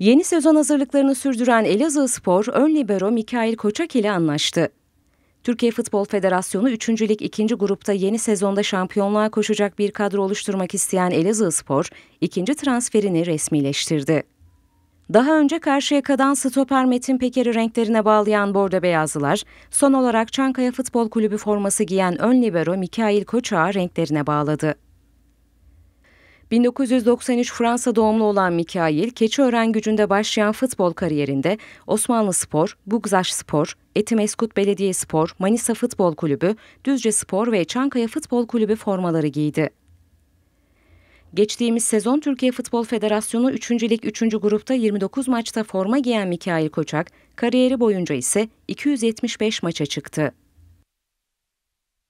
Yeni sezon hazırlıklarını sürdüren Elazığ Spor, ön libero Mikail Koçak ile anlaştı. Türkiye Futbol Federasyonu 3. Lig 2. grupta yeni sezonda şampiyonluğa koşacak bir kadro oluşturmak isteyen Elazığ Spor, ikinci transferini resmileştirdi. Daha önce kadan stoper Metin Peker'i renklerine bağlayan Bordo Beyazlılar, son olarak Çankaya Futbol Kulübü forması giyen ön libero Mikail Koçak'ı renklerine bağladı. 1993 Fransa doğumlu olan Mikail, Keçiören gücünde başlayan futbol kariyerinde Osmanlı Spor, Bugzaş Spor, Etimeskut Belediye Spor, Manisa Futbol Kulübü, Düzce Spor ve Çankaya Futbol Kulübü formaları giydi. Geçtiğimiz sezon Türkiye Futbol Federasyonu 3. Lig 3. grupta 29 maçta forma giyen Mikail Koçak, kariyeri boyunca ise 275 maça çıktı.